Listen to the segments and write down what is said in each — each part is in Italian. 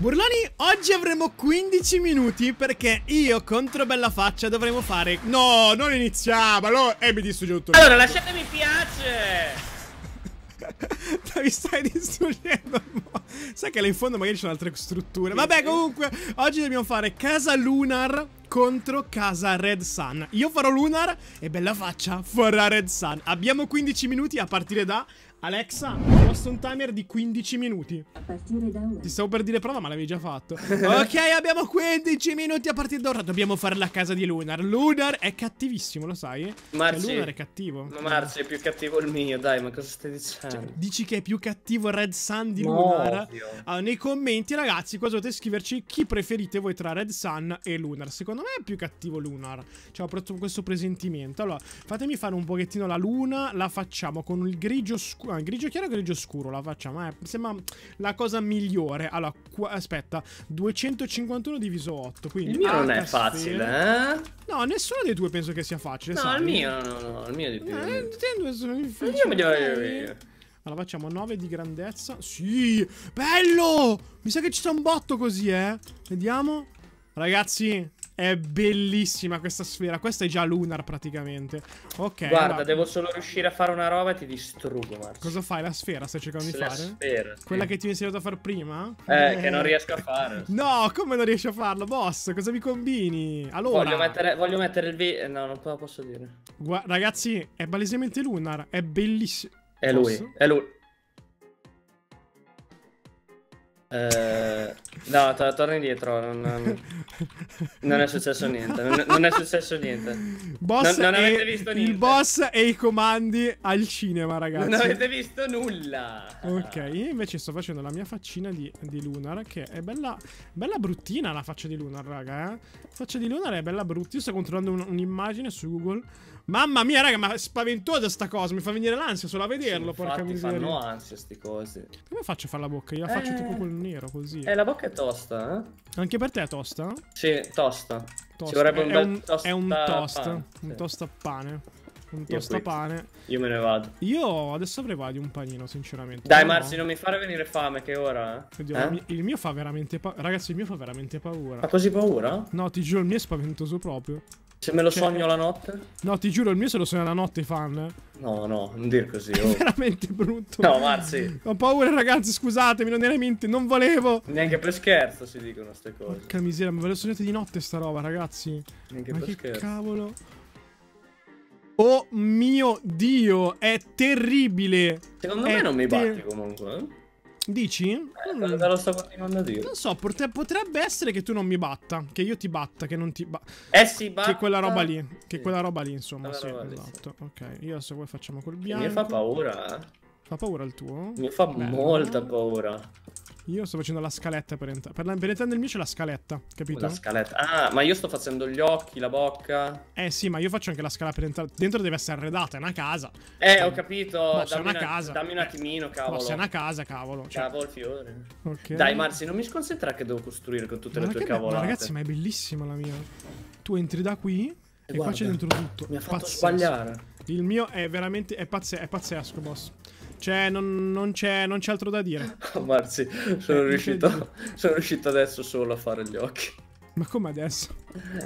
Burlani, oggi avremo 15 minuti perché io contro Bella Faccia dovremo fare... No, non iniziamo, allora... E eh, mi distrugge Allora, lasciatemi piace! mi stai distruggendo Sai che là in fondo magari ci sono altre strutture Vabbè comunque Oggi dobbiamo fare casa lunar contro casa red sun Io farò lunar e bella faccia farà red sun Abbiamo 15 minuti a partire da Alexa, posto un timer di 15 minuti. A partire da ora. Ti stavo per dire prova, ma l'avevi già fatto. ok, abbiamo 15 minuti a partire da ora. Dobbiamo fare la casa di Lunar. Lunar è cattivissimo, lo sai? Cioè, Marci. Cioè, Lunar è cattivo. Ma Marci è più cattivo il mio, dai, ma cosa stai dicendo? Cioè, dici che è più cattivo Red Sun di no, Lunar? Allora, ah, nei commenti, ragazzi, qua dovete scriverci chi preferite voi tra Red Sun e Lunar. Secondo me è più cattivo Lunar. Cioè, ho preso questo presentimento. Allora, fatemi fare un pochettino la luna. La facciamo con il grigio scuro scuro. grigio chiaro e grigio scuro la facciamo. Eh, sembra la cosa migliore. Allora, qua, aspetta, 251 diviso 8. Quindi il mio non è facile, eh? No, nessuno dei due penso che sia facile. No, sai? il mio, no, no, il mio di più. Eh, io mi io. Allora facciamo 9 di grandezza. Sì, bello! Mi sa che ci sta un botto così, eh. Vediamo. Ragazzi, è bellissima questa sfera. Questa è già Lunar praticamente. Ok. Guarda, va. devo solo riuscire a fare una roba e ti distrugo, Marcio. Cosa fai? La sfera stai cercando di fare? La sfera. Sì. Quella che ti ho insegnato a fare prima? Eh, eh, che non eh. riesco a fare. No, come non riesci a farlo, boss? Cosa mi combini? Allora. Voglio mettere, voglio mettere il V. Eh, no, non te lo posso dire. Gua ragazzi, è palesemente Lunar. È bellissimo. È posso? lui, è lui. Eh, no, torna indietro. Non, non... Non è successo niente, non, non è successo niente. Boss non, non avete visto niente. Il boss e i comandi al cinema, ragazzi. Non avete visto nulla. Ok, io invece sto facendo la mia faccina di, di Lunar, che è bella, bella bruttina la faccia di Lunar, raga. Eh? La faccia di Lunar è bella brutta. Io sto controllando un'immagine su Google Mamma mia, raga, ma è spaventosa sta cosa. Mi fa venire l'ansia solo a vederlo. Sì, porca miseria. fanno ansia queste cose. Come faccio a fare la bocca? Io la eh... faccio tipo col nero così. Eh, la bocca è tosta, eh? Anche per te è tosta? Sì, tosta. tosta. Ci vorrebbe un, bel un tosta. È un toast. Pan, un sì. tosta pane. Un tostapane. Io me ne vado. Io adesso avrei di un panino, sinceramente. Dai, Marzi, no. non mi fare venire fame, che ora? Eh. Oddio, eh? Il, mio, il mio fa veramente paura. Ragazzi, il mio fa veramente paura. Ha così paura? No, ti giuro, il mio è spaventoso proprio. Se me lo cioè... sogno la notte? No, ti giuro, il mio se lo sogno la notte fan. Eh. No, no, non dir così. Oh. È veramente brutto. No, Marzi. Ho paura, ragazzi, scusatemi, non era mente, non volevo. Neanche per scherzo si dicono queste cose. Porca miseria, ma ve lo sognate di notte sta roba, ragazzi. Neanche ma per che scherzo. cavolo. Oh mio Dio, è terribile. Secondo è me non mi batte comunque. Eh? Dici? Eh, mm. lo sto continuando a dire. Non so, potrebbe essere che tu non mi batta, che io ti batta, che non ti eh, batta. Eh sì, batta. Che quella roba lì, che sì. quella roba lì, insomma, roba sì, lì, esatto. Sì. Ok, io adesso poi facciamo col bianco. Mi fa paura, eh. Fa paura il tuo? Mi fa Bello. molta paura. Io sto facendo la scaletta per entrare. Per, per entrare nel mio c'è la scaletta, capito? La scaletta. Ah, ma io sto facendo gli occhi, la bocca. Eh sì, ma io faccio anche la scala per entrare. Dentro deve essere arredata, è una casa. Eh, Quindi... Cioè, ho capito. Boh, dammi una, casa. Dammi un eh, attimino, boh, cavolo. Boh, se è una casa, cavolo. Cioè... Cavolo, fiore. Ok. Dai, Marzi, non mi sconcentra che devo costruire con tutte ma le tue cavolate. Ma ragazzi, ma è bellissima la mia. Tu entri da qui e, e qua c'è dentro tutto. Mi ha fatto pazzesco. sbagliare. Il mio è veramente. È, pazze... è pazzesco, boss. Cioè, non, non, c'è, non c'è altro da dire. Oh, Marzi, cioè, sono, riuscito, sono riuscito adesso solo a fare gli occhi. Ma come adesso?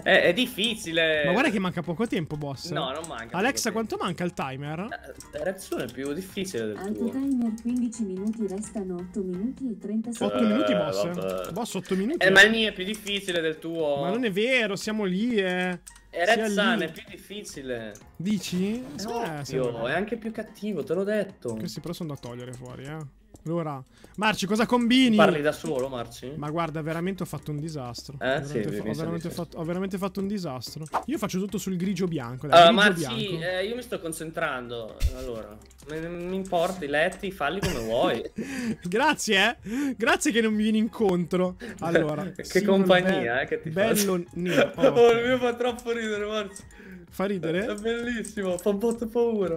È, eh, è, difficile. Ma guarda che manca poco tempo, boss. No, non manca. Alexa, quanto manca il timer? Eh, la reazione è più difficile del tuo. Anti timer 15 minuti, restano 8 minuti e 30 secondi. 8 minuti, eh, boss. Vabbè. Boss, 8 minuti. Eh, ma il mio è più difficile del tuo. Ma non è vero, siamo lì, eh. E Red Sun lì. è più difficile. Dici? No, eh, è anche più cattivo, te l'ho detto. Che sì, però sono da togliere fuori, eh. Allora, Marci, cosa combini? Parli da solo, Marci? Ma guarda, veramente ho fatto un disastro. Eh, veramente sì, fa ho, veramente fatto, ho, veramente fatto, un disastro. Io faccio tutto sul grigio bianco. Dai, allora, eh, grigio Marci, bianco. Eh, io mi sto concentrando. Allora, mi importi, letti, falli come vuoi. Grazie, eh. Grazie che non mi vieni incontro. Allora, che compagnia, eh, che ti Bello nero. Oh, oh, okay. mi fa troppo ridere, Marci. Fa ridere? È bellissimo, fa un po' paura.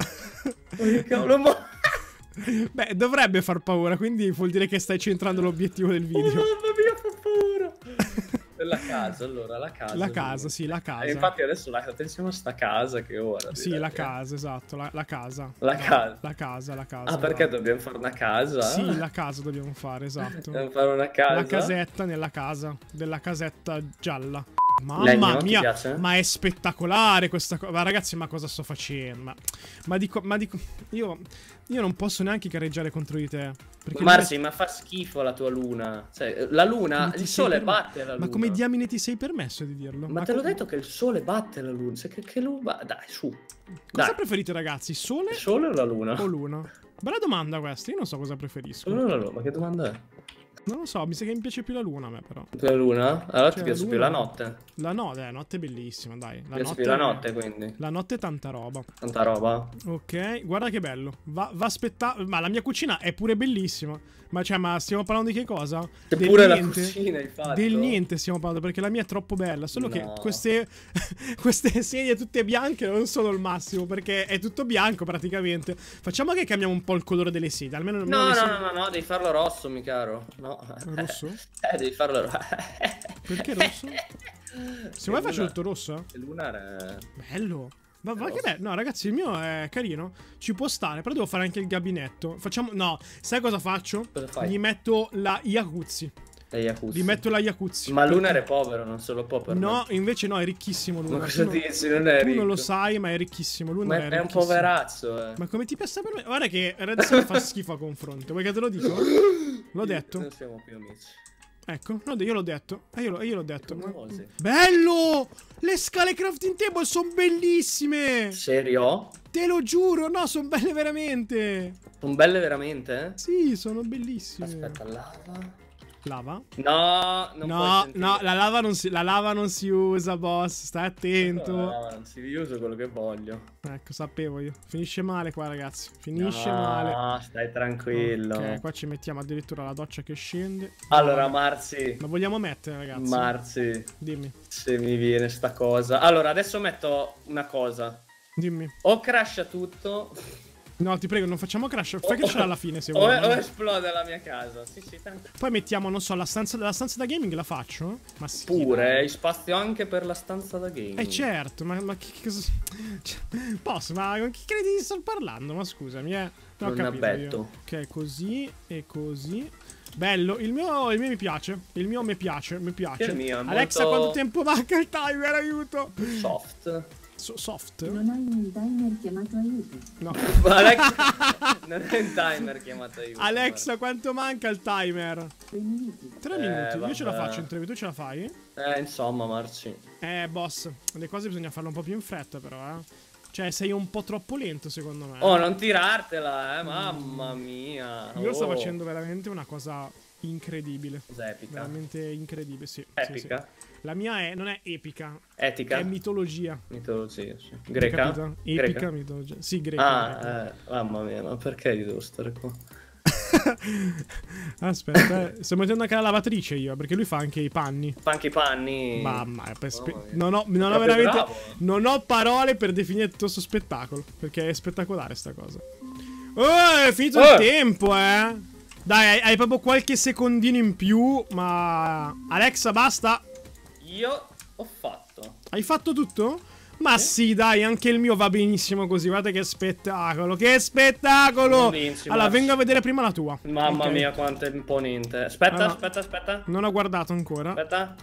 non muoio. Beh, dovrebbe far paura, quindi vuol dire che stai centrando l'obiettivo del video. Oh, mamma mia, fa paura! la casa, allora, la casa. La casa, sì, la eh, casa. E infatti adesso la, pensiamo a sta casa che ora. Sì, la casa, esatto, la, la casa. La no, casa. La casa, la casa. Ah, perché dobbiamo fare una casa? Sì, la casa dobbiamo fare, esatto. dobbiamo fare una casa. La casetta nella casa, della casetta gialla. Mamma Legno, mia, ma è spettacolare questa cosa. Ragazzi, ma cosa sto facendo? Ma, ma dico, ma dico, io, io non posso neanche gareggiare contro di te. Marzi, è... ma fa schifo la tua luna. Cioè, la luna, il sole batte la luna. Ma come diamine ti sei permesso di dirlo? Ma, ma te l'ho detto che il sole batte la luna. Cioè, che, che luna... Dai, su. Cosa Dai. preferite, ragazzi? Sole? Sole o la luna? O luna? Bella domanda questa, io non so cosa preferisco. No, no, no, ma che domanda è? Non lo so, mi sa che mi piace più la luna a me però. la luna? Allora cioè, ti piace luna... più la notte? La notte, eh, notte è bellissima, dai. La notte... più la notte quindi. La notte è tanta roba. Tanta roba. Ok, guarda che bello. Va, va spettacolo. Ma la mia cucina è pure bellissima. Ma, cioè, ma stiamo parlando di che cosa? Che del pure niente, la cucina, infatti. Del oh. niente stiamo parlando, perché la mia è troppo bella. Solo no. che queste, queste sedie tutte bianche non sono il massimo, perché è tutto bianco praticamente. Facciamo che cambiamo un po' il colore delle sedie, almeno... almeno no, no, sedie... no, no, no, devi farlo rosso, mi caro. No. Rosso? Eh, devi farlo rosso. perché rosso? Se vuoi faccio tutto rosso. Eh. Il lunare è... Bello. Ma, ma che bello, no ragazzi il mio è carino, ci può stare, però devo fare anche il gabinetto. Facciamo, no, sai cosa faccio? Cosa fai? Gli metto la Iacuzzi. La Iacuzzi. Gli metto la Iacuzzi. Ma Lunar è povero, non solo povero. No, invece no, è ricchissimo Lunar. Ma cosa tu dici? Non è tu ricco. Tu non lo sai, ma è ricchissimo. Lunar ma è, è un poverazzo, eh. Ma come ti piace per me? Guarda che Red Sun fa schifo a confronto, vuoi che te lo dico? L'ho detto. Non siamo più amici. Ecco, io l'ho detto. E eh, io, l'ho detto. Bello! Le scale crafting table sono bellissime! Serio? Te lo giuro, no, sono belle veramente. Sono belle veramente? Sì, sono bellissime. Aspetta, lava. Lava? No, no, no, la lava, non si, la lava non si usa, boss. Stai attento. No, non si usa quello che voglio. Ecco, sapevo io. Finisce male qua, ragazzi. Finisce no, male. No, stai tranquillo. Ok, qua ci mettiamo addirittura la doccia che scende. Allora, Marzi. La vogliamo mettere, ragazzi? Marzi. Dimmi. Se mi viene sta cosa. Allora, adesso metto una cosa. Dimmi. O crasha tutto. No, ti prego, non facciamo crash. Fai oh, crash alla fine se vuoi. O, esplode la mia casa. Sì, sì, tanto. Poi mettiamo, non so, la stanza, la stanza da gaming la faccio? Ma sì. Pure, hai spazio anche per la stanza da gaming. Eh certo, ma, ma che cosa... Cioè, posso, ma con chi credi di star parlando? Ma scusami, eh. No, non ho capito Ok, così e così. Bello, il mio, il mio, mi piace. Il mio mi piace, mi piace. Mio, Alexa, molto... quanto tempo manca il timer? Aiuto. Soft. So, soft? Non hai un timer chiamato aiuto. No. non è un timer chiamato aiuto. Alexa, guarda. quanto manca il timer? 3 minuti. 3 eh, minuti? Io ce la faccio in 3 tu ce la fai? Eh, insomma, Marci. Eh, boss, le cose bisogna farle un po' più in fretta, però, eh. Cioè, sei un po' troppo lento, secondo me. Oh, non tirartela, eh, mamma mia. Io oh. sto facendo veramente una cosa incredibile. Cosa epica? Veramente incredibile, sì. Epica? Sì, sì. La mia è, non è epica. Etica? È mitologia. Mitologia, sì. Greca? Epica, greca? mitologia. Sì, greca. Ah, eh, mamma mia, ma perché io devo stare qua? Aspetta, eh. sto mettendo anche la lavatrice io, perché lui fa anche i panni. Fa anche i panni. Mamma, eh, per spe- oh, non ho, non ho veramente... Non ho parole per definire tutto questo spettacolo, perché è spettacolare sta cosa. Oh, è finito oh. il eh. tempo, eh! Dai, hai, hai proprio qualche secondino in più, ma... Alexa, basta! Io ho fatto. Hai fatto tutto? Ma sì. sì, dai, anche il mio va benissimo così. Guarda che spettacolo, che spettacolo! Vinci, allora, eh. vengo a vedere prima la tua. Mamma okay. mia, quanto è imponente. Aspetta, ah, aspetta, aspetta. Non ho guardato ancora. Aspetta,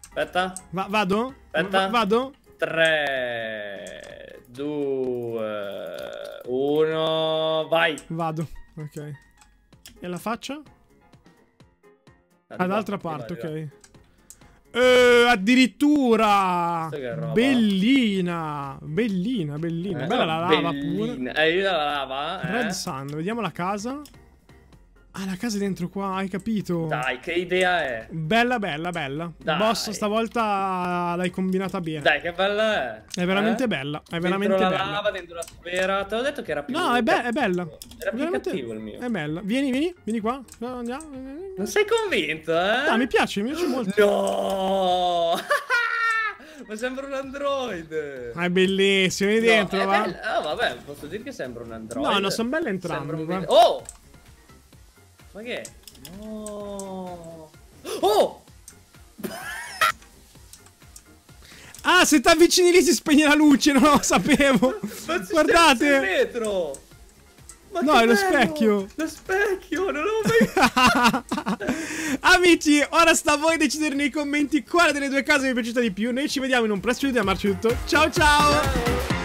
aspetta. Va vado? Aspetta. Va vado? 3, 2, 1, vai. Vado, ok. E la faccia? All'altra ah, parte, ok. Eh, addirittura! Bellina! Bellina, bellina. Eh, bella la lava bellina. pure. Eh, io la lava. Eh. Red Sun, vediamo la casa. Ah, la casa è dentro qua, hai capito? Dai, che idea è? Bella, bella, bella. Dai. Boss, stavolta l'hai combinata bene. Dai, che bella è. È veramente eh? bella, è dentro veramente bella. Dentro la lava, dentro la sfera, te l'ho detto che era più No, è, be è, bella. Era più veramente... cattivo il mio. È bella. Vieni, vieni, vieni qua. Andiamo. Non sei convinto, eh? No, mi piace, mi piace molto. No! Ma sembra un android. Ah, è bellissimo, vieni no, dentro, va. Oh, vabbè, posso dire che sembra un android. No, no, sono belle entrambe. Un... Oh! Ma che? È? No. Oh! Ah, se ti avvicini lì si spegne la luce, non lo sapevo. Guardate. Dietro. Ma no, è bello. lo specchio. Lo specchio, non l'avevo mai Amici, ora sta a voi decidere nei commenti quale delle due case vi è piaciuta di più. Noi ci vediamo in un prossimo video, amarci tutto. ciao! ciao. ciao.